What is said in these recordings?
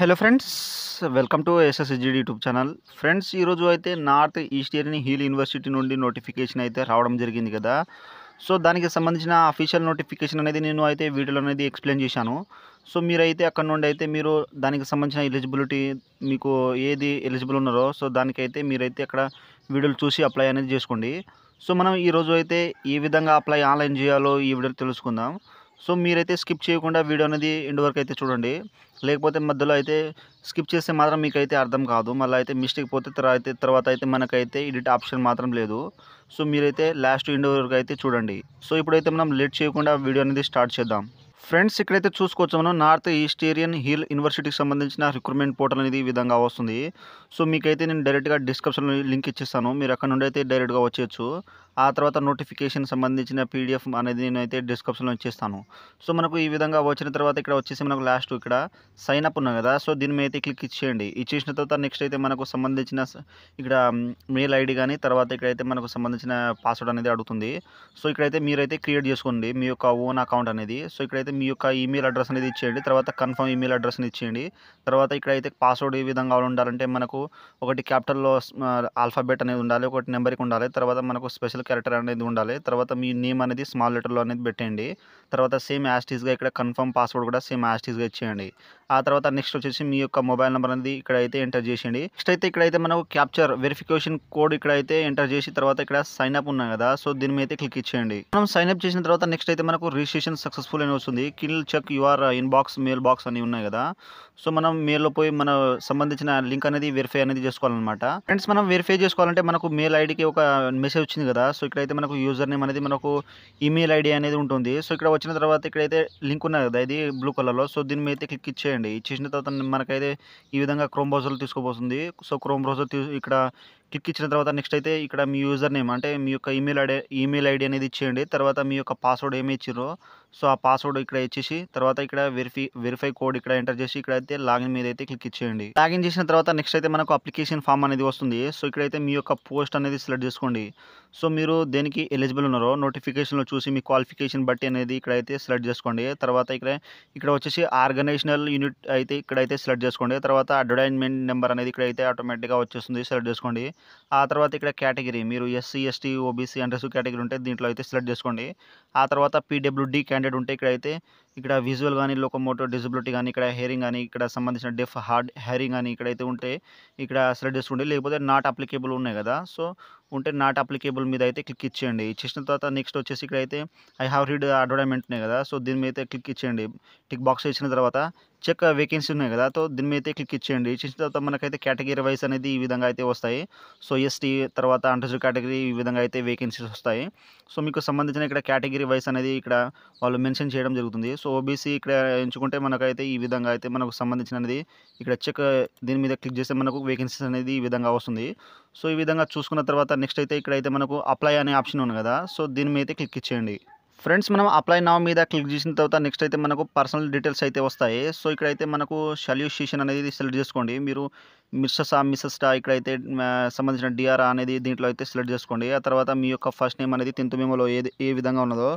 hello friends welcome to SSGD YouTube channel friends ఈరోజు అయితే north east ఇయర్ని hill university నుండి నోటిఫికేషన్ అయితే రావడం జరిగింది కదా సో దానికి సంబంధించిన అఫీషియల్ నోటిఫికేషన్ అనేది నేను అయితే వీడియోలో అనేది ఎక్స్ప్లెయిన్ చేశాను సో మీరైతే అక్కడ నుండి అయితే మీరు దానికి సంబంధించిన ఎలిజిబిలిటీ మీకు ఏది ఎలిజిబుల్ ఉన్నారో సో దానికైతే మీరైతే అక్కడ వీడియోలు చూసి అప్లై అనేది చేసుకోండి సో మనం ఈరోజు అయితే ఏ విధంగా అప్లై ఆన్లైన్ చేయాలో ఈ వీడియోలు తెలుసుకుందాం సో మీరైతే స్కిప్ చేయకుండా వీడియో అనేది ఎండ్ వరకు అయితే చూడండి లేకపోతే మధ్యలో అయితే స్కిప్ చేస్తే మాత్రం మీకైతే అర్థం కాదు మళ్ళీ అయితే మిస్టేక్ పోతే అయితే తర్వాత అయితే మనకైతే ఎడిట్ ఆప్షన్ మాత్రం లేదు సో మీరైతే లాస్ట్ విండో వరకు అయితే చూడండి సో ఇప్పుడైతే మనం లేట్ చేయకుండా వీడియో అనేది స్టార్ట్ చేద్దాం ఫ్రెండ్స్ ఇక్కడైతే చూసుకోవచ్చు మనం నార్త్ ఈస్ట్ హిల్ యూనివర్సిటీకి సంబంధించిన రిక్రూట్మెంట్ పోర్టల్ అనేది ఈ విధంగా వస్తుంది సో మీకైతే నేను డైరెక్ట్గా డిస్క్రిప్షన్లో లింక్ ఇచ్చేస్తాను మీరు అక్కడ నుండి అయితే డైరెక్ట్గా వచ్చేయచ్చు ఆ తర్వాత నోటిఫికేషన్ సంబంధించిన పీడిఎఫ్ అనేది నేనైతే డిస్క్రిప్షన్లో ఇచ్చేస్తాను సో మనకు ఈ విధంగా వచ్చిన తర్వాత ఇక్కడ వచ్చేసి మనకు లాస్ట్ ఇక్కడ సైన్ అప్ ఉన్నాం కదా సో దీని మీద అయితే క్లిక్ ఇచ్చేయండి ఇచ్చేసిన తర్వాత నెక్స్ట్ అయితే మనకు సంబంధించిన ఇక్కడ మెయిల్ ఐడి కానీ తర్వాత ఇక్కడైతే మనకు సంబంధించిన పాస్వర్డ్ అనేది అడుగుతుంది సో ఇక్కడైతే మీరైతే క్రియేట్ చేసుకోండి మీ యొక్క ఓన్ అకౌంట్ అనేది సో ఇక్కడైతే మీ యొక్క ఈమెయిల్ అడ్రస్ అనేది ఇచ్చేయండి తర్వాత కన్ఫర్మ్ ఈమెయిల్ అడ్రస్ని ఇచ్చేయండి తర్వాత ఇక్కడైతే పాస్వర్డ్ ఏ విధంగా ఉండాలంటే మనకు ఒకటి క్యాపిటల్లో ఆల్ఫాబెట్ అనేది ఉండాలి ఒకటి నెంబర్కి ఉండాలి తర్వాత మనకు స్పెషల్ క్యారెక్టర్ అనేది ఉండాలి తర్వాత మీ నేమ్ అనేది స్మాల్ లెటర్లో అనేది పెట్టండి తర్వాత సేమ్ యాస్టీస్గా ఇక్కడ కన్ఫర్మ్ పాస్వర్డ్ కూడా సేమ్ యాస్టీస్గా ఇచ్చేయండి ఆ తర్వాత నెక్స్ట్ వచ్చేసి మీ యొక్క మొబైల్ నెంబర్ అనేది ఇక్కడ అయితే ఎంటర్ చేసేయండి నెక్స్ట్ అయితే ఇక్కడ అయితే మనకు క్యాప్చర్ వెరిఫికేషన్ కోడ్ ఇక్కడ అయితే ఎంటర్ చేసి తర్వాత ఇక్కడ సైన్ అప్ ఉన్నాయి కదా సో దీని మీద క్లిక్ ఇచ్చేయండి మనం సైన్ అప్ చేసిన తర్వాత నెక్స్ట్ అయితే మనకు రిజిస్ట్రేషన్ సక్సెస్ఫుల్ అని వస్తుంది కిల్ check your inbox mail box అని ఉన్నాయి కదా సో మనం మెయిల్లో పోయి మన సంబంధించిన లింక్ అనేది వెరిఫై అనేది చేసుకోవాలన్నమాట ఫ్రెండ్స్ మనం వెరిఫై చేసుకోవాలంటే మనకు మెయిల్ ఐడికి ఒక మెసేజ్ వచ్చింది కదా సో ఇక్కడైతే మనకు యూజర్ నేమ్ అనేది మనకు ఈమెయిల్ ఐడి అనేది ఉంటుంది సో ఇక్కడ వచ్చిన తర్వాత ఇక్కడైతే లింక్ ఉన్నది కదా ఇది బ్లూ కలర్లో సో దీని మీద అయితే క్లిక్ ఇచ్చేయండి ఇచ్చేసిన తర్వాత మనకైతే ఈ విధంగా క్రోమ్ బ్రౌజర్లు తీసుకోబోతుంది సో క్రోమ్ బ్రౌజర్ ఇక్కడ క్లిక్ ఇచ్చిన తర్వాత నెక్స్ట్ అయితే ఇక్కడ మీ యూజర్ నేమ్ అంటే మీ యొక్క ఈమెయిల్ ఐడి ఈమెయిల్ ఐడి అనేది ఇచ్చేయండి తర్వాత మీ యొక్క పాస్వర్డ్ ఏమి ఇచ్చిర్రో సో ఆ పాస్వర్డ్ ఇక్కడ ఇచ్చేసి తర్వాత ఇక్కడ వెరిఫై వెరిఫై కోడ్ ఇక్కడ ఎంటర్ చేసి ఇక్కడ అయితే లాగిన్ మీద అయితే క్లిక్ ఇచ్చేయండి లాగిన్ చేసిన తర్వాత నెక్స్ట్ అయితే మనకు అప్లికేషన్ ఫామ్ అనేది వస్తుంది సో ఇక్కడైతే మీ యొక్క పోస్ట్ అనేది సెలెక్ట్ చేసుకోండి సో మీరు దేనికి ఎలిజిబుల్ ఉన్నారో నోటిఫికేషన్లో చూసి మీ క్వాలిఫికేషన్ బట్టి అనేది ఇక్కడైతే సెలెక్ట్ చేసుకోండి తర్వాత ఇక్కడ ఇక్కడ వచ్చేసి ఆర్గనైజేషనల్ యూనిట్ అయితే ఇక్కడైతే సెలెక్ట్ చేసుకోండి తర్వాత అడ్వర్టైజ్మెంట్ నెంబర్ అనేది ఇక్కడైతే ఆటోమేటిక్గా వచ్చేస్తుంది సెలెక్ట్ చేసుకోండి ఆ తర్వాత ఇక్కడ కేటగిరీ మీరు ఎస్సీ ఎస్టీ ఓబీసీ అండ్రెస్ కేటగిరీ ఉంటే దీంట్లో అయితే సెలెక్ట్ చేసుకోండి ఆ తర్వాత పీడబ్ల్యూడీ క్యాండిడేట్ ఉంటే ఇక్కడైతే ఇక్కడ విజువల్ కానీ మోటో డిజబిలిటీ కానీ ఇక్కడ హెరింగ్ కానీ ఇక్కడ సంబంధించిన డెఫ్ హార్డ్ హెరింగ్ కానీ ఇక్కడైతే ఉంటే ఇక్కడ సెలెక్ట్ చేసుకోండి లేకపోతే నాట్ అప్లికేబుల్ ఉన్నాయి కదా సో ఉంటే నాట్ అప్లికేబుల్ మీద అయితే క్లిక్ ఇచ్చేయండి ఇచ్చిన తర్వాత నెక్స్ట్ వచ్చేసి ఇక్కడ అయితే ఐ హావ్ రీడ్ అడ్వర్టైజ్మెంట్ ఉన్నాయి కదా సో దీని మీద అయితే క్లిక్ ఇచ్చేయండి టిక్ బాక్స్ ఇచ్చిన తర్వాత చెక్ వేకెన్సీ ఉన్నాయి కదా సో దీని మీద అయితే క్లిక్ ఇచ్చేయండి ఇచ్చిన తర్వాత మనకైతే కేటగిరీ వైస్ అనేది ఈ విధంగా అయితే వస్తాయి సో ఎస్టీ తర్వాత అంటర్జు కేటగిరీ ఈ విధంగా అయితే వేకెన్సీస్ వస్తాయి సో మీకు సంబంధించిన ఇక్కడ కేటగిరీ వైస్ అనేది ఇక్కడ వాళ్ళు మెన్షన్ చేయడం జరుగుతుంది సో ఓబీసీ ఇక్కడ ఎంచుకుంటే మనకైతే ఈ విధంగా అయితే మనకు సంబంధించినది ఇక్కడ చెక్ దీని మీద క్లిక్ చేస్తే మనకు వేకెన్సీస్ అనేది ఈ విధంగా వస్తుంది సో ఈ విధంగా చూసుకున్న తర్వాత నెక్స్ట్ అయితే ఇక్కడైతే మనకు అప్లై అనే ఆప్షన్ ఉంది కదా సో దీని మీద అయితే క్లిక్ ఇచ్చేయండి ఫ్రెండ్స్ మనం అప్లై నా మీద క్లిక్ చేసిన తర్వాత నెక్స్ట్ అయితే మనకు పర్సనల్ డీటెయిల్స్ అయితే వస్తాయి సో ఇక్కడైతే మనకు సల్యూషన్ అనేది సెలెక్ట్ చేసుకోండి మీరు మిస్సెస్ ఆ మిస్సెస్ ఇక్కడైతే సంబంధించిన డిఆర్ అనేది దీంట్లో అయితే సెలెక్ట్ చేసుకోండి ఆ తర్వాత మీ యొక్క ఫస్ట్ నేమ్ అనేది తింతు మేమలో ఏది ఏ విధంగా ఉన్నదో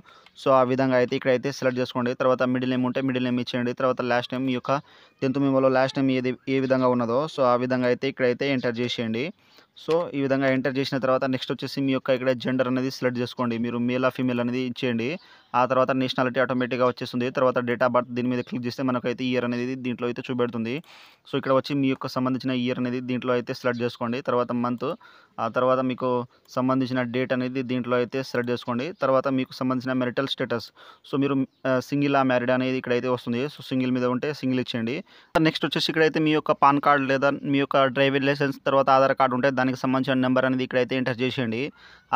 సో ఆ విధంగా అయితే ఇక్కడైతే సెలెక్ట్ చేసుకోండి తర్వాత మిడిల్ నేమ్ ఉంటే మిడిల్ నేమ్ ఇచ్చేయండి తర్వాత లాస్ట్ నేమ్ మీ యొక్క తింతు మేమలో లాస్ట్ నేమ్ ఏది ఏ విధంగా ఉన్నదో సో ఆ విధంగా అయితే ఇక్కడైతే ఎంటర్ చేసేయండి సో ఈ విధంగా ఎంటర్ చేసిన తర్వాత నెక్స్ట్ వచ్చేసి మీ యొక్క ఇక్కడ జెండర్ అనేది సెలెక్ట్ చేసుకోండి మీరు మేల్ ఆ ఫీమేల్ అనేది ఇచ్చేయండి ఆ తర్వాత నేషనాలిటీ ఆటోమేటిక్గా వచ్చేస్తుంది తర్వాత డేట్ ఆఫ్ బర్త్ దీని మీద క్లిక్ చేస్తే మనకైతే ఇయర్ అనేది దీంట్లో అయితే చూపెడుతుంది సో ఇక్కడ వచ్చి మీ యొక్క సంబంధించిన ఇయర్ అనేది దీంట్లో అయితే సెలెక్ట్ చేసుకోండి తర్వాత మంత్ ఆ తర్వాత మీకు సంబంధించిన డేట్ అనేది దీంట్లో అయితే సెలెక్ట్ చేసుకోండి తర్వాత మీకు సంబంధించిన మెరిటల్ స్టేటస్ సో మీరు సింగిల్ ఆ మ్యారీడ్ అనేది ఇక్కడైతే వస్తుంది సో సింగిల్ మీద ఉంటే సింగిల్ ఇచ్చేయండి నెక్స్ట్ వచ్చేసి ఇక్కడైతే మీ యొక్క పాన్ కార్డ్ లేదా మీ యొక్క డ్రైవింగ్ లైసెన్స్ తర్వాత ఆధార్ కార్డు ఉంటే దానికి సంబంధించిన నెంబర్ అనేది ఇక్కడైతే ఎంటర్ చేసేయండి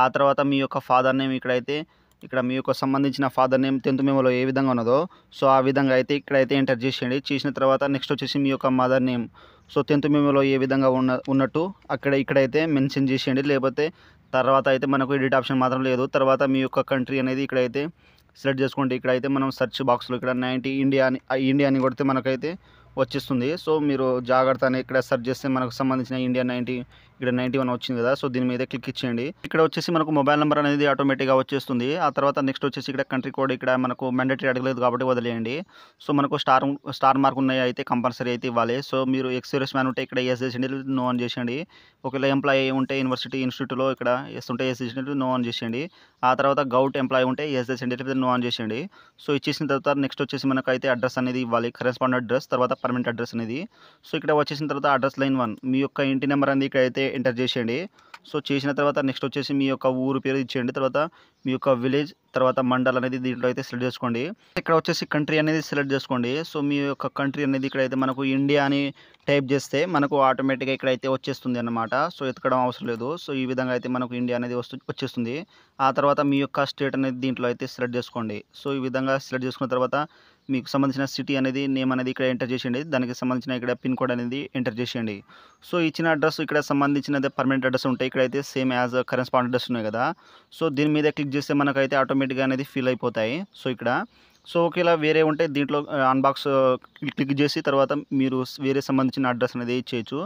ఆ తర్వాత మీ యొక్క ఫాదర్ నేమ్ ఇక్కడైతే ఇక్కడ మీ యొక్క సంబంధించిన ఫాదర్ నేమ్ టెన్త్ మేమోలో ఏ విధంగా ఉన్నదో సో ఆ విధంగా అయితే ఇక్కడైతే ఎంటర్ చేసేయండి చేసిన తర్వాత నెక్స్ట్ వచ్చేసి మీ యొక్క మదర్ నేమ్ సో టెన్త్ మేమోలో ఏ విధంగా ఉన్న ఉన్నట్టు అక్కడ ఇక్కడైతే మెన్షన్ చేసేయండి లేకపోతే తర్వాత అయితే మనకు ఎడిట్ ఆప్షన్ మాత్రం లేదు తర్వాత మీ యొక్క కంట్రీ అనేది ఇక్కడైతే సెలెక్ట్ చేసుకోండి ఇక్కడైతే మనం సర్చ్ బాక్స్లో ఇక్కడ నైంటీ ఇండియా అని ఇండియా అని కొడితే మనకైతే వచ్చేస్తుంది సో మీరు జాగ్రత్త అని ఇక్కడ సెర్చ్ చేస్తే మనకు సంబంధించిన ఇండియా నైంటీ ఇక్కడ నైంటీ వన్ వచ్చింది కదా సో దీని మీద క్లిక్ ఇచ్చేయండి ఇక్కడ వచ్చేసి మనకు మొబైల్ నెంబర్ అనేది ఆటోమేటిక్గా వచ్చేస్తుంది ఆ తర్వాత నెక్స్ట్ వచ్చేసి ఇక్కడ కంట్రీ కోడ్ ఇక్కడ మనకు మ్యాండేటరీ అడగలేదు కాబట్టి వదిలేయండి సో మనకు స్టార్ స్టార్ మార్క్ ఉన్నాయి అయితే కంపల్సరీ అయితే ఇవ్వాలి సో మీరు ఎక్స్పీరియన్స్ మ్యాన్ ఉంటే ఇక్కడ ఎస్ చేసేయండి నో ఆన్ చేసేయండి ఒకవేళ ఎంప్లాయీ ఉంటే యూనివర్సిటీ ఇన్స్టిట్యూట్లో ఇక్కడ ఎస్ ఉంటే ఎస్ చేసేయండి నో ఆన్ చేసేయండి ఆ తర్వాత గౌట్ ఎంప్లాయీ ఉంటే ఎస్ చేసేయండి లేదా నో ఆన్ చేసేయండి సో ఇచ్చేసిన తర్వాత నెక్స్ట్ వచ్చేసి మనకు అయితే అడ్రస్ అనేది ఇవ్వాలి కరెస్పాండ్ అడ్రస్ తర్వాత పర్మనెంట్ అడ్రస్ అనేది సో ఇక్కడ వచ్చేసిన తర్వాత అడ్రస్ లైన్ వన్ మీ యొక్క ఇంటి నెంబర్ అనేది ఇక్కడ అయితే ఎంటర్ చేసేయండి సో చేసిన తర్వాత నెక్స్ట్ వచ్చేసి మీ యొక్క ఊరు పేరు ఇచ్చేయండి తర్వాత మీ యొక్క విలేజ్ తర్వాత మండల్ అనేది దీంట్లో అయితే సెలెక్ట్ చేసుకోండి ఇక్కడ వచ్చేసి కంట్రీ అనేది సెలెక్ట్ చేసుకోండి సో మీ యొక్క కంట్రీ అనేది ఇక్కడైతే మనకు ఇండియా అని టైప్ చేస్తే మనకు ఆటోమేటిక్గా ఇక్కడైతే వచ్చేస్తుంది అనమాట సో ఎతకడం అవసరం లేదు సో ఈ విధంగా అయితే మనకు ఇండియా అనేది వస్తు వచ్చేస్తుంది ఆ తర్వాత మీ యొక్క స్టేట్ అనేది దీంట్లో అయితే సెలెక్ట్ చేసుకోండి సో ఈ విధంగా సెలెక్ట్ చేసుకున్న తర్వాత మీకు సంబంధించిన సిటీ అనేది నేమ్ అనేది ఇక్కడ ఎంటర్ చేసేయండి దానికి సంబంధించిన ఇక్కడ పిన్ కోడ్ అనేది ఎంటర్ చేసేయండి సో ఇచ్చిన అడ్రస్ ఇక్కడ సంబంధించినది పర్మనెంట్ అడ్రస్ ఉంటాయి ఇక్కడైతే సేమ్ యాజ్ కరెస్పాండ్ అడ్రస్ ఉన్నాయి కదా సో దీని మీద క్లిక్ చేస్తే మనకైతే ఆటోమేటిక్గా అనేది ఫిల్ అయిపోతాయి సో ఇక్కడ సో ఒకవేళ వేరే ఉంటే దీంట్లో అన్బాక్స్ క్లిక్ చేసి తర్వాత మీరు వేరే సంబంధించిన అడ్రస్ అనేది ఇచ్చేయచ్చు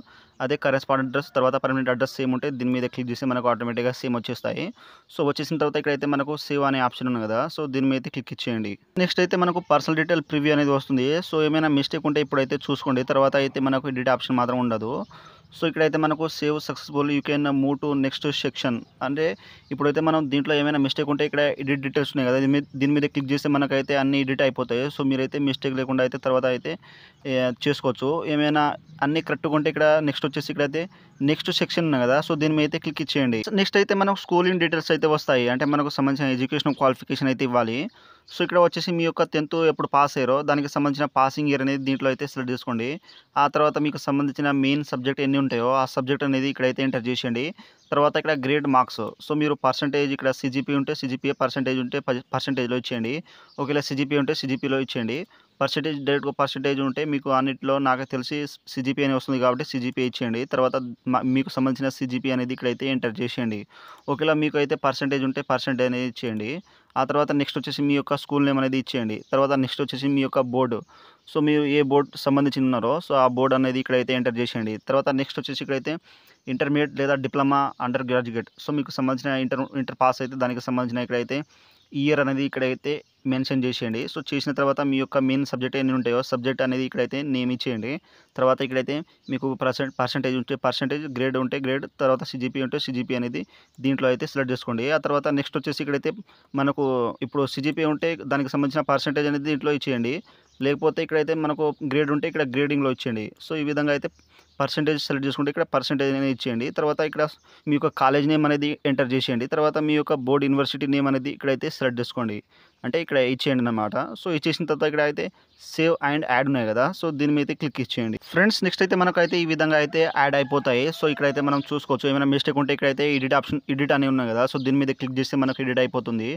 అదే కరెస్పాండ్ అడ్రస్ తర్వాత పర్మనెంట్ అడ్రస్ సేమ్ ఉంటే దీని మీద క్లిక్ చేసి మనకు ఆటోమేటిక్గా సేమ్ వచ్చేస్తాయి సో వచ్చేసిన తర్వాత ఇక్కడైతే మనకు సేవ్ అనే ఆప్షన్ ఉంది కదా సో దీని మీద క్లిక్ ఇచ్చేయండి నెక్స్ట్ అయితే మనకు పర్సనల్ డీటెయిల్ ప్రివ్యూ అనేది వస్తుంది సో ఏమైనా మిస్టేక్ ఉంటే ఇప్పుడైతే చూసుకోండి తర్వాత అయితే మనకు ఎడిట్ ఆప్షన్ మాత్రం ఉండదు సో ఇక్కడైతే మనకు save successful you can move to next section అంటే ఇప్పుడైతే మనం దీంట్లో ఏమైనా మిస్టేక్ ఉంటే ఇక్కడ ఎడిట్ డీటెయిల్స్ ఉన్నాయి కదా దీని మీద క్లిక్ చేస్తే మనకైతే అన్ని ఎడిట్ అయిపోతాయి సో మీరైతే మిస్టేక్ లేకుండా అయితే తర్వాత అయితే చేసుకోవచ్చు ఏమైనా అన్ని కరెక్ట్గా ఉంటే ఇక్కడ నెక్స్ట్ వచ్చేసి ఇక్కడైతే నెక్స్ట్ సెక్షన్ ఉన్నాయి కదా సో దీని మీద అయితే క్లిక్ ఇచ్చేయండి నెక్స్ట్ అయితే మనకు స్కూలింగ్ డీటెయిల్స్ అయితే వస్తాయి అంటే మనకు సంబంధించిన ఎడ్యుకేషన్ క్వాలిఫికేషన్ అయితే ఇవ్వాలి సో ఇక్కడ వచ్చేసి మీ యొక్క టెన్త్ ఎప్పుడు పాస్ అయ్యారో దానికి సంబంధించిన పాసింగ్ ఇయర్ అనేది దీంట్లో అయితే సెలెక్ట్ చేసుకోండి ఆ తర్వాత మీకు సంబంధించిన మెయిన్ సబ్జెక్ట్ ఎన్ని ఉంటాయో ఆ సబ్జెక్ట్ అనేది ఇక్కడైతే ఎంటర్ చేసేయండి తర్వాత ఇక్కడ గ్రేడ్ మార్క్స్ సో మీరు పర్సంటేజ్ ఇక్కడ సిజిపి ఉంటే సిజిపిఏ పర్సంటేజ్ ఉంటే పర్సంటేజ్లో ఇచ్చేయండి ఒకవేళ సిజిపి ఉంటే సిజిపిలో ఇచ్చేయండి పర్సెంటేజ్ డైరెక్ట్గా పర్సెంటేజ్ ఉంటే మీకు అన్నింటిలో నాకు తెలిసి సిజిపి అని వస్తుంది కాబట్టి సిజిపి ఇచ్చేయండి తర్వాత మీకు సంబంధించిన సిజిపి అనేది ఇక్కడైతే ఎంటర్ చేసేయండి ఒకవేళ మీకు అయితే పర్సెంటేజ్ ఉంటే పర్సెంటేజ్ అనేది ఇచ్చేయండి ఆ తర్వాత నెక్స్ట్ వచ్చేసి మీ యొక్క స్కూల్ నేమ్ అనేది ఇచ్చేయండి తర్వాత నెక్స్ట్ వచ్చేసి మీ యొక్క బోర్డు సో మీరు ఏ బోర్డు సంబంధించి ఉన్నారో సో ఆ బోర్డు అనేది ఇక్కడైతే ఎంటర్ చేసేయండి తర్వాత నెక్స్ట్ వచ్చేసి ఇక్కడైతే ఇంటర్మీడియట్ లేదా డిప్లొమా అండర్ గ్రాడ్యుయేట్ సో మీకు సంబంధించిన ఇంటర్ ఇంటర్ పాస్ అయితే దానికి సంబంధించిన ఇక్కడైతే ఇయర్ అనేది ఇక్కడైతే మెన్షన్ చేసేయండి సో చేసిన తర్వాత మీ యొక్క మెయిన్ సబ్జెక్ట్ ఎన్ని ఉంటాయో సబ్జెక్ట్ అనేది ఇక్కడైతే నేమ్ ఇచ్చేయండి తర్వాత ఇక్కడైతే మీకు పర్సెంట్ పర్సంటేజ్ ఉంటే పర్సంటేజ్ గ్రేడ్ ఉంటే గ్రేడ్ తర్వాత సిజిపి ఉంటే సిజిపి అనేది దీంట్లో అయితే సెలెక్ట్ చేసుకోండి ఆ తర్వాత నెక్స్ట్ వచ్చేసి ఇక్కడైతే మనకు ఇప్పుడు సిజిపి ఉంటే దానికి సంబంధించిన పర్సంటేజ్ అనేది దీంట్లో ఇచ్చేయండి లేకపోతే ఇక్కడైతే మనకు గ్రేడ్ ఉంటే ఇక్కడ గ్రేడింగ్లో ఇచ్చేయండి సో ఈ విధంగా అయితే పర్సంటేజ్ సెలెక్ట్ చేసుకుంటే ఇక్కడ పర్సంటేజ్ అనేది ఇచ్చేయండి తర్వాత ఇక్కడ మీ యొక్క కాలేజ్ నేమ్ అనేది ఎంటర్ చేసేయండి తర్వాత మీ యొక్క బోర్డ్ యూనివర్సిటీ నేమ్ అనేది ఇక్కడైతే సెలెక్ట్ చేసుకోండి అంటే ఇక్కడ ఇచ్చేయండి అనమాట సో ఇచ్చేసిన తర్వాత ఇక్కడ అయితే సేవ్ అండ్ యాడ్ ఉన్నాయి కదా సో దీని మీద క్లిక్ ఇచ్చేయండి ఫ్రెండ్స్ నెక్స్ట్ అయితే మనకైతే ఈ విధంగా అయితే యాడ్ అయిపోతాయి సో ఇక్కడైతే మనం చూసుకోవచ్చు ఏమైనా మిస్టేక్ ఉంటే ఇక్కడైతే ఎడిట్ ఆప్షన్ ఎడిట్ అనేవి ఉన్నాయి కదా సో దీని మీద క్లిక్ చేస్తే మనకు ఎడిట్ అయిపోతుంది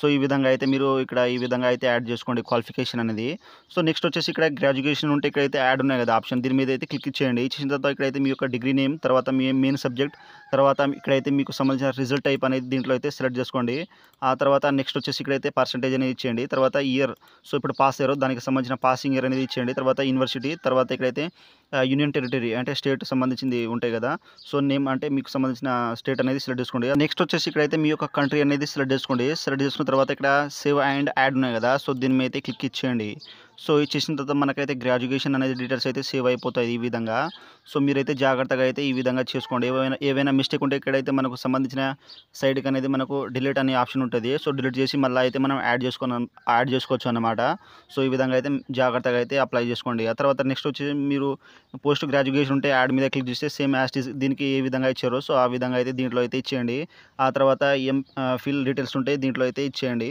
సో ఈ విధంగా అయితే మీరు ఇక్కడ ఈ విధంగా అయితే యాడ్ చేసుకోండి క్వాలిఫికేషన్ అనేది సో నెక్స్ట్ వచ్చేసి ఇక్కడ గ్రాడ్యుయేషన్ ఉంటే ఇక్కడైతే యాడ్ ఉన్నాయి కదా ఆప్షన్ దీని మీద అయితే క్లిక్ ఇచ్చేయండి ఇచ్చిన తర్వాత ఇక్కడైతే మీ యొక్క డిగ్రీ నేమ్ తర్వాత మీ మెయిన్ సబ్జెక్ట్ తర్వాత ఇక్కడైతే మీకు సంబంధించిన రిజల్ట్ టైప్ అనేది దీంట్లో అయితే సెలెక్ట్ చేసుకోండి ఆ తర్వాత నెక్స్ట్ వచ్చేసి ఇక్కడైతే పర్సంటేజ్ పర్సంటేజ్ అనేది ఇచ్చేయండి తర్వాత ఇయర్ సో ఇప్పుడు పాస్ అయ్యారు దానికి సంబంధించిన పాసింగ్ ఇయర్ అనేది ఇచ్చేయండి తర్వాత యూనివర్సిటీ తర్వాత ఇక్కడైతే యూనియన్ uh, టెరిటరీ అంటే స్టేట్ సంబంధించింది ఉంటాయి కదా సో నేమ్ అంటే మీకు సంబంధించిన స్టేట్ అనేది సెలెక్ట్ చేసుకోండి నెక్స్ట్ వచ్చేసి ఇక్కడైతే మీ యొక్క కంట్రీ అనేది సెలెక్ట్ చేసుకోండి సెలెక్ట్ చేసుకున్న తర్వాత ఇక్కడ సేవ్ అండ్ యాడ్ ఉన్నాయి కదా సో దీని మీద అయితే క్లిక్ ఇచ్చేయండి సో ఇది చేసిన తర్వాత మనకైతే గ్రాడ్యుయేషన్ అనేది డీటెయిల్స్ అయితే సేవ్ అయిపోతాయి ఈ విధంగా సో మీరైతే జాగ్రత్తగా అయితే ఈ విధంగా చేసుకోండి ఏవైనా ఏవైనా మిస్టేక్ ఉంటే ఇక్కడైతే మనకు సంబంధించిన సైడ్కి అనేది మనకు డిలీట్ అనే ఆప్షన్ ఉంటుంది సో డిలీట్ చేసి మళ్ళీ అయితే మనం యాడ్ చేసుకున్నాం యాడ్ చేసుకోవచ్చు అనమాట సో ఈ విధంగా అయితే జాగ్రత్తగా అయితే అప్లై చేసుకోండి ఆ తర్వాత నెక్స్ట్ వచ్చి మీరు పోస్ట్ గ్రాడ్యుయేషన్ ఉంటే యాడ్ మీద క్లిక్ చేస్తే సేమ్ యాస్టిస్ దీనికి ఏ విధంగా ఇచ్చారో సో ఆ విధంగా అయితే దీంట్లో అయితే ఇచ్చేయండి ఆ తర్వాత ఏం ఫిల్ డీటెయిల్స్ ఉంటే దీంట్లో అయితే ఇచ్చేయండి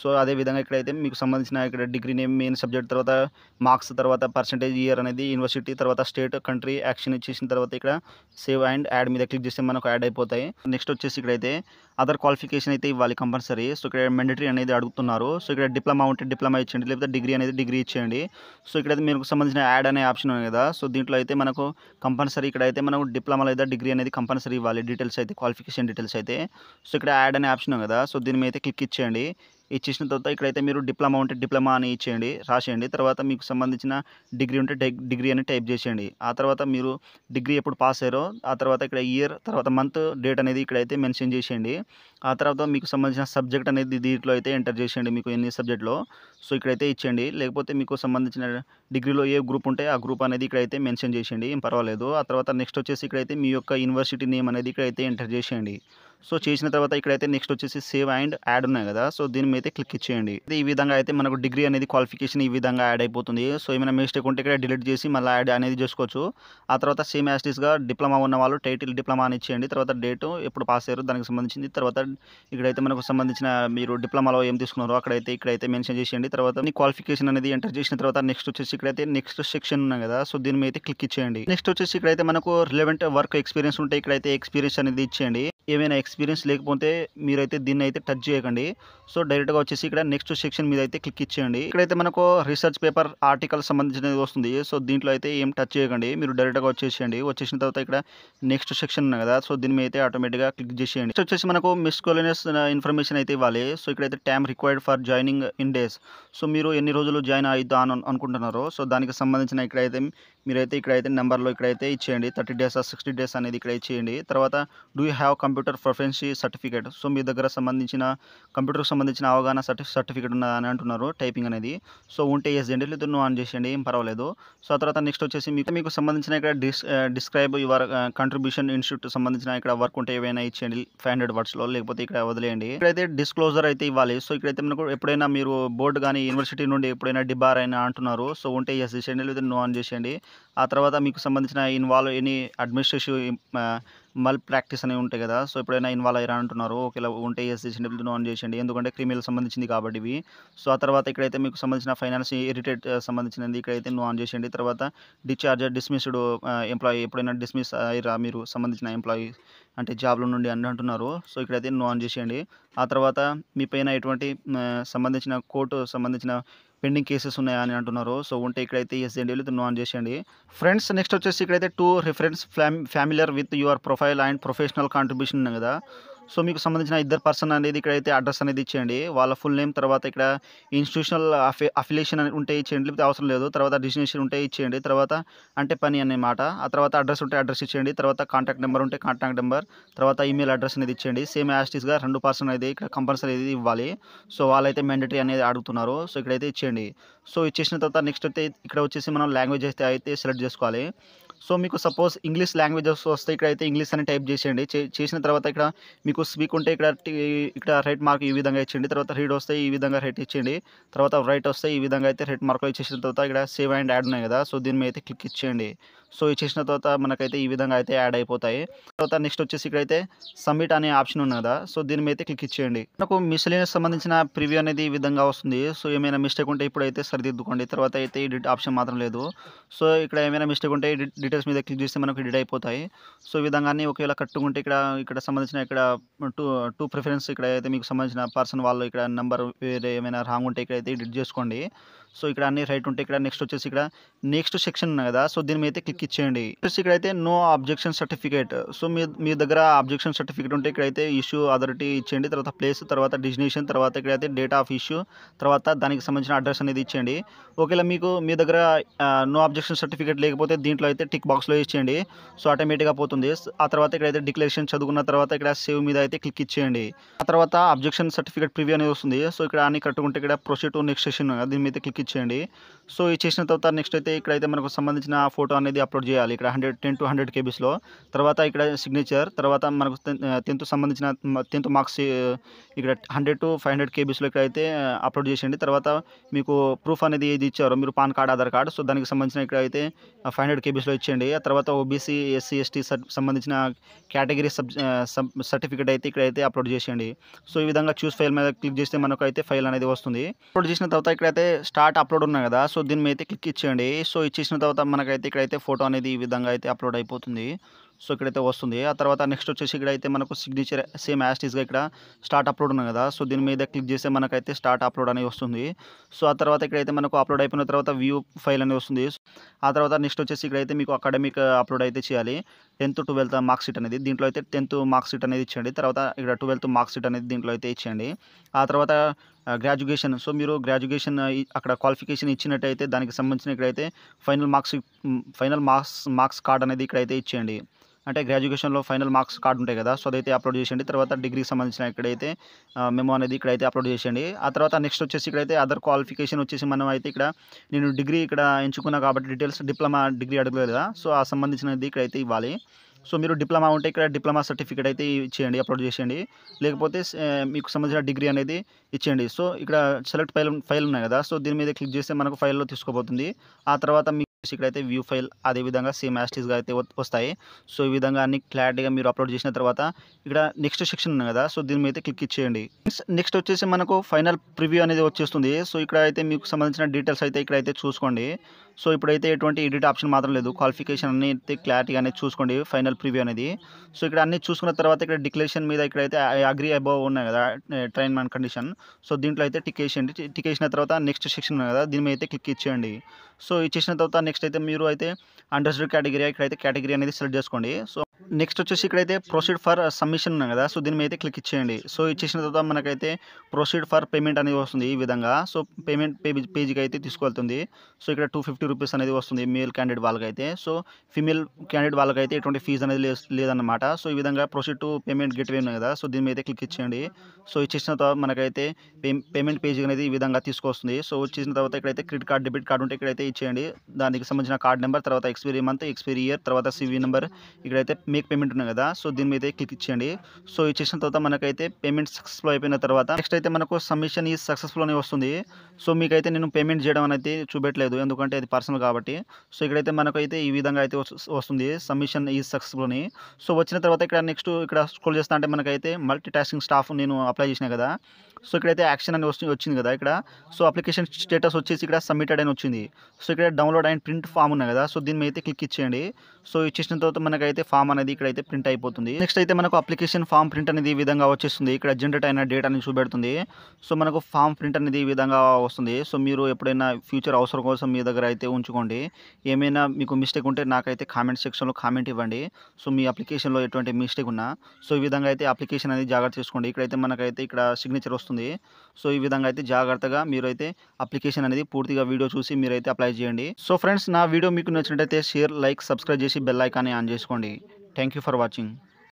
సో అదేవిధంగా ఇక్కడైతే మీకు సంబంధించిన ఇక్కడ డిగ్రీ నేమ్ మెయిన్ సబ్జెక్ట్ తర్వాత మార్క్స్ తర్వాత పర్సంటేజ్ ఇయర్ అనేది యూనివర్సిటీ తర్వాత స్టేట్ కంట్రీ యాక్షన్ ఇచ్చేసిన తర్వాత ఇక్కడ సేవ్ అండ్ యాడ్ మీద క్లిక్ చేస్తే మనకు యాడ్ అయిపోతాయి నెక్స్ట్ వచ్చేసి ఇక్కడైతే అదర్ క్వాలిఫికేషన్ అయితే ఇవ్వాలి కంపల్సరీ సో ఇక్కడ మెండటరీ అనేది అడుగుతున్నారు సో ఇక్కడ డిప్లొమా ఉంటే డిప్లొమా ఇచ్చేయండి లేకపోతే డిగ్రీ అనేది డిగ్రీ ఇచ్చేయండి సో ఇక్కడైతే మీకు సంబంధించిన యాడ్ అనే ఆప్షన్ ఉంది కదా సో దీంట్లో అయితే మనకు కంపల్సరీ ఇక్కడ అయితే మనకు డిప్లొమా లేదా డిగ్రీ అనేది కంపల్సరీ ఇవ్వాలి డీటెయిల్స్ అయితే క్వాలిఫికేషన్ డీటెయిల్స్ అయితే సో ఇక్కడ యాడ్ అనే ఆప్షన్ కదా సో దీని మీద క్లిక్ ఇచ్చేయండి ఇచ్చేసిన తర్వాత ఇక్కడైతే మీరు డిప్లొమా ఉంటే డిప్లొమా అని ఇచ్చేయండి రాసేయండి తర్వాత మీకు సంబంధించిన డిగ్రీ ఉంటే డిగ్రీ అని టైప్ చేసేయండి ఆ తర్వాత మీరు డిగ్రీ ఎప్పుడు పాస్ అయ్యారో ఆ తర్వాత ఇక్కడ ఇయర్ తర్వాత మంత్ డేట్ అనేది ఇక్కడైతే మెన్షన్ చేసేయండి ఆ తర్వాత మీకు సంబంధించిన సబ్జెక్ట్ అనేది దీంట్లో అయితే ఎంటర్ చేసేయండి మీకు ఎన్ని సబ్జెక్ట్లో సో ఇక్కడైతే ఇచ్చేయండి లేకపోతే మీకు సంబంధించిన డిగ్రీలో ఏ గ్రూప్ ఉంటే ఆ గ్రూప్ అనేది ఇక్కడైతే మెన్షన్ చేసేయండి ఏం పర్వాలేదు ఆ తర్వాత నెక్స్ట్ వచ్చేసి ఇక్కడైతే మీ యొక్క యూనివర్సిటీ నేమ్ అనేది ఇక్కడైతే ఎంటర్ చేసేయండి సో చేసిన తర్వాత ఇక్కడైతే నెక్స్ట్ వచ్చేసి సేవ్ అండ్ యాడ్ ఉన్నాయి కదా సో దీని మీద క్లిక్ ఇచ్చేయండి ఈ విధంగా అయితే మనకు డిగ్రీ అనేది క్వాలిఫికేషన్ ఈ విధంగా యాడ్ అయిపోతుంది సో ఏమైనా మిస్టేక్ ఉంటే ఇక్కడ డిలీట్ చేసి మళ్ళీ యాడ్ అనేది చేసుకోవచ్చు ఆ తర్వాత సేమ్ యాస్టీస్గా డిప్లమా ఉన్న వాళ్ళు టైటిల్ డిప్లమా అని ఇచ్చేయండి తర్వాత డేటు ఎప్పుడు పాస్ అయ్యారు దానికి సంబంధించింది తర్వాత ఇక్కడైతే మనకు సంబంధించిన మీరు డిప్లమాలో ఏం తీసుకున్నారో అక్కడైతే ఇక్కడైతే మెన్షన్ చేసేయండి తర్వాత మీ క్వాలిఫికేషన్ అనేది ఎంటర్ చేసిన తర్వాత నెక్స్ట్ వచ్చేసి ఇక్కడైతే నెక్స్ట్ సెక్షన్ ఉన్నాయి కదా సో దీని మీద క్లిక్ ఇచ్చేయండి నెక్స్ట్ వచ్చేసి ఇక్కడైతే మనకు రిలవెంట్ వర్క్ ఎక్స్పీరియన్స్ ఉంటే ఇక్కడైతే ఎక్స్పీరియన్స్ అనేది ఇచ్చేయండి ఏమైనా ఎక్స్పీరియన్స్ లేకపోతే మీరైతే దీన్ని అయితే టచ్ చేయకండి సో డైరెక్ట్గా వచ్చేసి ఇక్కడ నెక్స్ట్ సెక్షన్ మీద అయితే క్లిక్ ఇచ్చేయండి ఇక్కడైతే మనకు రీసెర్చ్ పేపర్ ఆర్టికల్ సంబంధించినది వస్తుంది సో దీంట్లో అయితే ఏం టచ్ చేయకండి మీరు డైరెక్ట్గా వచ్చేసేయండి వచ్చేసిన తర్వాత ఇక్కడ నెక్స్ట్ సెక్షన్ ఉన్నాయి కదా సో దీని మీద అయితే ఆటోమేటిక్గా క్లిక్ చేసేయండి నెక్స్ట్ వచ్చేసి మనకు మిస్కోలినస్ ఇన్ఫర్మేషన్ అయితే ఇవ్వాలి సో ఇక్కడైతే time required for joining in days so మీరు ఎన్ని రోజులు జాయిన్ అని అనుకుంటున్నారో సో దానికి సంబంధించిన ఇక్కడైతే మీరైతే ఇక్కడైతే నెంబర్లో ఇక్కడైతే ఇచ్చేయండి థర్టీ డేస్ సిక్స్టీ డేస్ అనేది ఇక్కడ ఇచ్చేయండి తర్వాత do have computer proficiency certificate so మీ దగ్గర సంబంధించిన కంప్యూటర్కి సంబంధించిన అవగాహన సర్టి సర్టిఫికేట్ ఉన్నదా అని అంటున్నారు టైపింగ్ అనేది సో ఉంటే ఎస్ చేయండి ఇద్దరు నువ్వు ఆన్ చేసేయండి ఏం పర్వాలేదు సో ఆ తర్వాత నెక్స్ట్ వచ్చేసి మీకు మీకు సంబంధించిన ఇక్కడ dis describe your contribution institute సంబంధించిన ఇక్కడ వర్క్ ఉంటే ఏమైనా ఇచ్చేయండి ఫైవ్ హండ్రెడ్ వర్డ్స్లో లేకపోతే ఇక్కడ వదిలేయండి ఇక్కడైతే డిస్క్లోజర్ అయితే ఇవ్వాలి సో ఇక్కడైతే మనకు ఎప్పుడైనా మీరు బోర్డు కానీ యూనివర్సిటీ నుండి ఎప్పుడైనా డిబార్ అయినా అంటున్నారు సో ఉంటే ఎస్ చేసేయండి ఇద్దరు ఆన్ చేసేయండి ఆ తర్వాత మీకు సంబంధించిన involve any administration malpractice అనేవి ఉంటాయి కదా సో ఎప్పుడైనా ఇన్వాల్వ్ అయ్యారా అంటున్నారు ఒకవేళ ఉంటే ఎస్ చేసండి ఆన్ చేసండి ఎందుకంటే క్రిమినల్ సంబంధించింది కాబట్టి ఇవి సో ఆ తర్వాత ఇక్కడైతే మీకు సంబంధించిన ఫైనాన్స్ ఇరిటేట్ సంబంధించినది ఇక్కడైతే ఆన్ చేసేయండి తర్వాత డిశ్చార్జ్ డిస్మిస్డ్ ఎంప్లాయీ ఎప్పుడైనా డిస్మిస్ అయ్యారా మీరు సంబంధించిన ఎంప్లాయీ అంటే జాబ్లో నుండి అని అంటున్నారు సో ఇక్కడైతే ఆన్ చేసేయండి ఆ తర్వాత మీ పైన ఎటువంటి సంబంధించిన కోర్టు సంబంధించిన పెండింగ్ కేసెస్ ఉన్నాయా అని అంటున్నారు సో ఉంటే ఇక్కడైతే ఎస్ చేయండి ఆన్ చేసేయండి ఫ్రెండ్స్ నెక్స్ట్ వచ్చేసి ఇక్కడైతే two reference familiar with your profile and professional contribution కదా సో మీకు సంబంధించిన ఇద్దరు పర్సన్ అనేది ఇక్కడైతే అడ్రస్ అనేది ఇచ్చేయండి వాళ్ళ ఫుల్ నేమ్ తర్వాత ఇక్కడ ఇన్స్టిట్యూషనల్ అఫి అఫిలియేషన్ ఉంటే ఇచ్చేయండి లేకపోతే అవసరం లేదు తర్వాత డిజినేషన్ ఉంటే ఇచ్చేయండి తర్వాత అంటే పని అనే ఆ తర్వాత అడ్రస్ ఉంటే అడ్రస్ ఇచ్చేయండి తర్వాత కాంటాక్ట్ నెంబర్ ఉంటే కాంటాక్ట్ నెంబర్ తర్వాత ఈమెయిల్ అడ్రస్ అనేది ఇచ్చేయండి సేమ్ యాస్టీస్గా రెండు పర్సన్ అనేది ఇక్కడ కంపల్సరీ అనేది ఇవ్వాలి సో వాళ్ళైతే మ్యాండటరీ అనేది అడుగుతున్నారు సో ఇక్కడైతే ఇచ్చేయండి సో ఇచ్చేసిన తర్వాత నెక్స్ట్ అయితే ఇక్కడ వచ్చేసి మనం లాంగ్వేజ్ అయితే అయితే సెలెక్ట్ చేసుకోవాలి సో మీకు సపోజ్ ఇంగ్లీష్ లాంగ్వేజెస్ వస్తే ఇక్కడ అయితే ఇంగ్లీష్ అని టైప్ చేసేయండి చేసిన తర్వాత ఇక్కడ మీకు స్పీక్ ఉంటే ఇక్కడ ఇక్కడ రైట్ మార్క్ ఈ విధంగా ఇచ్చేయండి తర్వాత రీడ్ వస్తే ఈ విధంగా రైట్ ఇచ్చేయండి తర్వాత రైట్ వస్తే ఈ విధంగా అయితే రైట్ మార్క్ ఇచ్చేసిన తర్వాత ఇక్కడ సేవ్ అండ్ యాడ్ ఉన్నాయి కదా సో దీని మీద అయితే క్లిక్ ఇచ్చేయండి సో ఇచ్చేసిన తర్వాత మనకైతే ఈ విధంగా అయితే యాడ్ అయిపోతాయి తర్వాత నెక్స్ట్ వచ్చేసి ఇక్కడైతే సబ్మిట్ అనే ఆప్షన్ ఉంది కదా సో దీని మీద క్లిక్ ఇచ్చేయండి నాకు మిస్లేనియస్ సంబంధించిన ప్రివ్యూ అనేది ఈ విధంగా వస్తుంది సో ఏమైనా మిస్టేక్ ఉంటే ఇప్పుడైతే సరిదిద్దుకోండి తర్వాత అయితే ఎడిట్ ఆప్షన్ మాత్రం లేదు సో ఇక్కడ ఏమైనా మిస్టేక్ ఉంటే ఎడిట్ డీటెయిల్స్ మీద క్లిక్ చేస్తే మనకు డిడ్ అయిపోతాయి సో ఈ విధంగానే ఒకవేళ కట్టుకుంటే ఇక్కడ ఇక్కడ సంబంధించిన ఇక్కడ టూ టూ ప్రిఫరెన్స్ ఇక్కడ అయితే మీకు సంబంధించిన పర్సన్ వాళ్ళు ఇక్కడ నెంబర్ వేరే ఏమైనా రాంగ్ ఉంటే ఇక్కడ అయితే ఎడిట్ చేసుకోండి సో ఇక్కడ అన్ని రైట్ ఉంటాయి ఇక్కడ నెక్స్ట్ వచ్చేసి ఇక్కడ నెక్స్ట్ సెక్షన్ ఉంది కదా సో దీని మీద అయితే క్లిక్ ఇచ్చేయండి ప్లస్ ఇక్కడైతే నో ఆబ్జెక్షన్ సర్టిఫికేట్ సో మీ దగ్గర ఆబ్జెక్షన్ సర్టిఫికేట్ ఉంటే ఇక్కడైతే ఇష్యూ అథారిటీ ఇచ్చేయండి తర్వాత ప్లేస్ తర్వాత డిజినేషన్ తర్వాత ఇక్కడైతే డేట్ ఆఫ్ ఇష్యూ తర్వాత దానికి సంబంధించిన అడ్రస్ అనేది ఇచ్చేయండి ఒకవేళ మీకు మీ దగ్గర నో ఆబ్జెక్షన్ సర్టిఫికేట్ లేకపోతే దీంట్లో అయితే టిక్ బాక్స్లో ఇచ్చేయండి సో ఆటోమేటిక్గా పోతుంది ఆ తర్వాత ఇక్కడైతే డిక్లరేషన్ చదువుకున్న తర్వాత ఇక్కడ సేవ్ మీద అయితే క్లిక్ ఇచ్చేయండి ఆ తర్వాత అబ్జెక్షన్ సర్టిఫికేట్ ప్రివ్యూ అనేది వస్తుంది సో ఇక్కడ అన్ని కట్టుకుంటే ఇక్కడ ప్రొసీడ్ నెక్స్ట్ సెషన్ దీని మీద క్లిక్ ఇచ్చేయండి సో ఇది చేసిన తర్వాత నెక్స్ట్ అయితే ఇక్కడైతే మనకు సంబంధించిన ఫోటో అనేది అప్లోడ్ చేయాలి ఇక్కడ హండ్రెడ్ టెన్ టు హండ్రెడ్ కేబీస్లో తర్వాత ఇక్కడ సిగ్నేచర్ తర్వాత మనకు టెన్త్ సంబంధించిన టెన్త్ మార్క్స్ ఇక్కడ హండ్రెడ్ టు ఫైవ్ హండ్రెడ్ కేబీస్లో ఇక్కడ అయితే అప్లోడ్ చేసేయండి తర్వాత మీకు ప్రూఫ్ అనేది ఏది ఇచ్చారో మీరు PAN card Aadhaar card so దానికి సంబంధించిన ఇక్కడ అయితే ఫైవ్ హండ్రెడ్ కేబీస్లో ఇచ్చేయండి ఆ తర్వాత ఓబీసీ ఎస్సీ ఎస్టీ సంబంధించిన కేటగిరీ సబ్ సర్టిఫికేట్ అయితే ఇక్కడైతే అప్లోడ్ చేసేయండి సో ఈ విధంగా చూస్ ఫైల్ మీద క్లిక్ చేస్తే మనకు అయితే ఫైల్ అనేది వస్తుంది అప్లోడ్ చేసిన తర్వాత ఇక్కడైతే స్టార్ట్ డాట్ అప్లోడ్ ఉన్నాయి కదా సో దీని మీద అయితే క్లిక్ ఇచ్చేయండి సో ఇచ్చేసిన తర్వాత మనకైతే ఇక్కడైతే ఫోటో అనేది ఈ విధంగా అయితే అప్లోడ్ అయిపోతుంది సో ఇక్కడైతే వస్తుంది ఆ తర్వాత నెక్స్ట్ వచ్చేసి ఇక్కడైతే మనకు సిగ్నేచర్ సేమ్ యాస్టీస్గా ఇక్కడ స్టార్ట్ అప్లోడ్ ఉంది కదా సో దీని మీద క్లిక్ చేస్తే మనకైతే స్టార్ట్ అప్లోడ్ అనేది వస్తుంది సో ఆ తర్వాత ఇక్కడైతే మనకు అప్లోడ్ అయిపోయిన తర్వాత వ్యూ ఫైల్ అనేది వస్తుంది ఆ తర్వాత నెక్స్ట్ వచ్చేసి ఇక్కడైతే మీకు అకాడమిక్ అప్లోడ్ అయితే చేయాలి టెన్త్ ట్వెల్త్ మార్క్ షీట్ అనేది దీంట్లో అయితే టెన్త్ మార్క్ షీట్ అనేది ఇచ్చేయండి తర్వాత ఇక్కడ ట్వెల్త్ మార్క్ షీట్ అనేది దీంట్లో అయితే ఇచ్చేయండి ఆ తర్వాత గ్రాడ్యుయేషన్ సో మీరు గ్రాడ్యుయేషన్ అక్కడ క్వాలిఫికేషన్ ఇచ్చినట్టయితే దానికి సంబంధించిన ఇక్కడైతే final marks final marks marks card అనేది ఇక్కడైతే ఇచ్చేయండి అంటే గ్రాడ్యుయేషన్లో ఫైనల్ మార్క్స్ కార్డు ఉంటాయి కదా సో అదైతే అప్లోడ్ చేసేయండి తర్వాత డిగ్రీకి సంబంధించిన ఇక్కడైతే మేము అనేది ఇక్కడైతే అప్లోడ్ చేసేయండి ఆ తర్వాత నెక్స్ట్ వచ్చేసి ఇక్కడైతే అదర్ క్వాలిఫికేషన్ వచ్చేసి మనం అయితే ఇక్కడ నేను డిగ్రీ ఇక్కడ ఎంచుకున్నా కాబట్టి డీటెయిల్స్ డిప్లొమా డిగ్రీ అడగలేదు కదా సో ఆ సంబంధించినది ఇక్కడైతే ఇవ్వాలి సో మీరు డిప్లొమా ఉంటే ఇక్కడ డిప్లొమా సర్టిఫికేట్ అయితే ఇచ్చేయండి అప్లోడ్ చేసేయండి లేకపోతే మీకు సంబంధించిన డిగ్రీ అనేది ఇచ్చేయండి సో ఇక్కడ సెలెక్ట్ ఫైల్ ఫైల్ ఉన్నాయి కదా సో దీని మీద క్లిక్ చేస్తే మనకు ఫైల్లో తీసుకోబోతుంది ఆ తర్వాత మీ ఇక్కడ అయితే వ్యూ ఫైల్ అదేవిధంగా సేమ్ యాస్టీస్గా అయితే వస్తాయి సో ఈ విధంగా అన్ని క్లారిటీగా మీరు అప్లోడ్ చేసిన తర్వాత ఇక్కడ నెక్స్ట్ సెక్షన్ ఉంది కదా సో దీని మీద క్లిక్ ఇచ్చేయండి నెక్స్ట్ వచ్చేసి మనకు ఫైనల్ ప్రివ్యూ అనేది వచ్చేస్తుంది సో ఇక్కడ అయితే మీకు సంబంధించిన డీటెయిల్స్ అయితే ఇక్కడ అయితే చూసుకోండి సో ఇప్పుడైతే ఎటువంటి ఎడిట్ ఆప్షన్ మాత్రం లేదు క్వాలిఫికేషన్ అన్ని క్లారిటీగా అనేది చూసుకోండి ఫైనల్ ప్రివ్యూ అనేది సో ఇక్కడ అన్ని చూసుకున్న తర్వాత ఇక్కడ డిక్లరేషన్ మీద ఇక్కడైతే అగ్రి అబౌవ్ ఉన్నాయి కదా ట్రైన్ మ్యాన్ కండిషన్ సో దీంట్లో అయితే టిక్ వేసేయండి టిక్ వేసిన తర్వాత నెక్స్ట్ సెక్షన్ ఉన్నాయి కదా దీని మీద అయితే క్లిక్ ఇచ్చేయండి సో ఇచ్చేసిన తర్వాత నెక్స్ట్ అయితే మీరు అయితే అండర్స్టూడ్ కేటగిరీ ఇక్కడైతే కేటగిరీ అనేది సెలెక్ట్ చేసుకోండి సో నెక్స్ట్ వచ్చేసి ఇక్కడైతే ప్రొసీడ్ ఫర్ సబ్మిషన్ ఉన్నాం కదా సో దీని మీద క్లిక్ ఇచ్చేయండి సో ఇచ్చేసిన తర్వాత మనకైతే ప్రొసీడ్ ఫర్ పేమెంట్ అనేది వస్తుంది ఈ విధంగా సో పేమెంట్ పేజ్ పేజీకి అయితే తీసుకువెళ్తుంది సో ఇక్కడ టూ ఫిఫ్టీ రూపీస్ అనేది వస్తుంది మేల్ క్యాండిడేట్ వాళ్ళకైతే సో ఫిమేల్ క్యాండిడేట్ వాళ్ళకైతే ఎటువంటి ఫీజ్ అనేది లేదన్నమాట సో ఈ విధంగా ప్రొసీడ్ టు పేమెంట్ గెట్వే ఉన్నాయి కదా సో దీని మీద క్లిక్ ఇచ్చేయండి సో ఇచ్చేసిన తర్వాత మనకైతే పేమెంట్ పేజీ అనేది ఈ విధంగా తీసుకొస్తుంది సో వచ్చేసిన తర్వాత ఇక్కడైతే క్రెడిట్ కార్డ్ డెబిట్ కార్డ్ ఉంటే ఇక్కడైతే ఇచ్చేయండి దానికి సంబంధించిన కార్డ్ నెంబర్ తర్వాత ఎక్స్పీరియర్ మంత్ ఎక్స్పీరి ఇయర్ తర్వాత సివి నెంబర్ ఇక్కడైతే మీ మీకు పేమెంట్ ఉన్నాయి కదా సో దీని మీద క్లిక్ ఇచ్చేయండి సో ఇచ్చేసిన తర్వాత మనకైతే పేమెంట్ సక్సెస్ఫుల్ అయిపోయిన తర్వాత నెక్స్ట్ అయితే మనకు సబ్మిషన్ ఈ సక్సెస్ఫుల్ అని వస్తుంది సో మీకైతే నేను పేమెంట్ చేయడం అనేది చూపెట్టలేదు ఎందుకంటే అది పర్సనల్ కాబట్టి సో ఇక్కడైతే మనకైతే ఈ విధంగా అయితే వస్తుంది సబ్మిషన్ ఈ సక్సెస్ఫుల్ అని సో వచ్చిన తర్వాత ఇక్కడ నెక్స్ట్ ఇక్కడ స్కూల్ చేస్తా అంటే మనకైతే మల్టీ టాస్కింగ్ స్టాఫ్ నేను అప్లై చేసినా కదా సో ఇక్కడైతే యాక్షన్ అని వస్తుంది వచ్చింది కదా ఇక్కడ సో అప్లికేషన్ స్టేటస్ వచ్చేసి ఇక్కడ సబ్మిటెడ్ అని వచ్చింది సో ఇక్కడ డౌన్లోడ్ అండ్ ప్రింట్ ఫామ్ ఉన్నాయి కదా సో దీని మీద క్లిక్ ఇచ్చేయండి సో ఇచ్చేసిన తర్వాత మనకైతే ఫామ్ అనేది ఇక్కడ అయితే ప్రింట్ అయిపోతుంది నెక్స్ట్ అయితే మనకు అప్లికేషన్ ఫామ్ ప్రింట్ అనేది ఈ విధంగా వచ్చేస్తుంది ఇక్కడ జనరేట్ అయిన డేట్ అనేది చూపెడుతుంది సో మనకు ఫామ్ ప్రింట్ అనేది ఈ విధంగా వస్తుంది సో మీరు ఎప్పుడైనా ఫ్యూచర్ అవసరం కోసం మీ దగ్గర అయితే ఉంచుకోండి ఏమైనా మీకు మిస్టేక్ ఉంటే నాకైతే కామెంట్ సెక్షన్లో కామెంట్ ఇవ్వండి సో మీ అప్లికేషన్లో ఎటువంటి మిస్టేక్ ఉన్నా సో ఈ విధంగా అయితే అప్లికేషన్ అనేది జాగ్రత్త చేసుకోండి ఇక్కడైతే మనకైతే ఇక్కడ సిగ్నేచర్ వస్తుంది సో ఈ విధంగా అయితే జాగ్రత్తగా మీరైతే అప్లికేషన్ అనేది పూర్తిగా వీడియో చూసి మీరైతే అప్లై చేయండి సో ఫ్రెండ్స్ నా వీడియో మీకు నచ్చినట్టయితే షేర్ లైక్ సబ్స్క్రైబ్ చేసి చేసి బెల్ ఐకాన్ని ఆన్ చేసుకోండి థ్యాంక్ యూ ఫర్ వాచింగ్